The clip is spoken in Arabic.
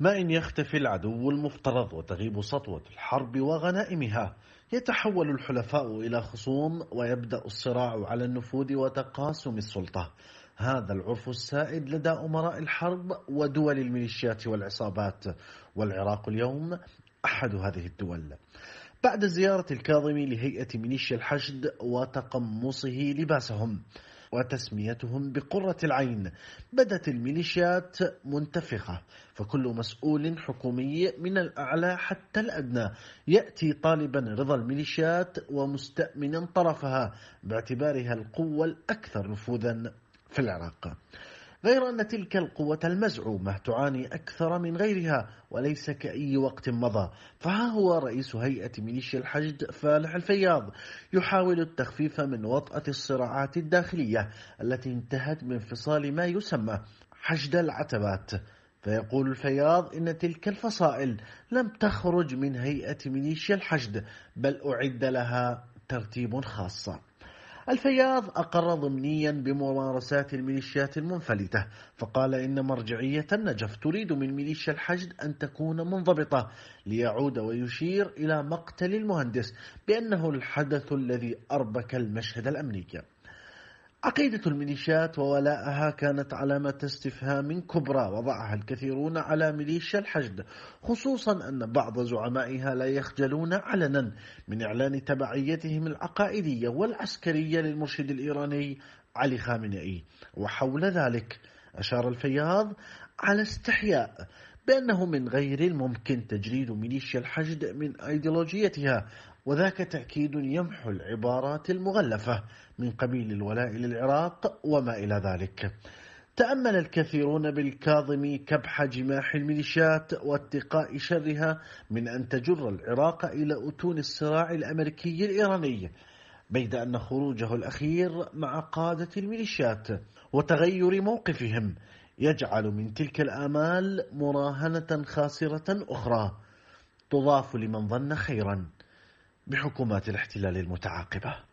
ما إن يختفي العدو المفترض وتغيب سطوة الحرب وغنائمها يتحول الحلفاء إلى خصوم ويبدأ الصراع على النفوذ وتقاسم السلطة هذا العرف السائد لدى أمراء الحرب ودول الميليشيات والعصابات والعراق اليوم أحد هذه الدول بعد زيارة الكاظمي لهيئة ميليشيا الحشد وتقمصه لباسهم وتسميتهم بقرة العين بدت الميليشيات منتفخة فكل مسؤول حكومي من الأعلى حتى الأدنى يأتي طالبا رضا الميليشيات ومستأمنا طرفها باعتبارها القوة الأكثر نفوذا في العراق غير أن تلك القوة المزعومة تعاني أكثر من غيرها وليس كأي وقت مضى فها هو رئيس هيئة ميليشيا الحشد فالح الفياض يحاول التخفيف من وطأة الصراعات الداخلية التي انتهت بانفصال ما يسمى حشد العتبات فيقول الفياض إن تلك الفصائل لم تخرج من هيئة ميليشيا الحشد بل أعد لها ترتيب خاص الفياض أقر ضمنيا بممارسات الميليشيات المنفلتة فقال إن مرجعية النجف تريد من ميليشيا الحشد أن تكون منضبطة ليعود ويشير إلى مقتل المهندس بأنه الحدث الذي أربك المشهد الأمني عقيدة الميليشيات وولائها كانت علامة استفهام كبرى وضعها الكثيرون على ميليشيا الحشد خصوصا أن بعض زعمائها لا يخجلون علنا من إعلان تبعيتهم العقائدية والعسكرية للمرشد الإيراني علي خامنئي وحول ذلك أشار الفياض على استحياء بأنه من غير الممكن تجريد ميليشيا الحشد من أيديولوجيتها وذاك تأكيد يمحو العبارات المغلفة من قبيل الولاء للعراق وما إلى ذلك تأمل الكثيرون بالكاظم كبح جماح الميليشيات واتقاء شرها من أن تجر العراق إلى أتون الصراع الأمريكي الإيراني بيد أن خروجه الأخير مع قادة الميليشيات وتغير موقفهم يجعل من تلك الآمال مراهنة خاسرة أخرى تضاف لمن ظن خيرا بحكومات الاحتلال المتعاقبه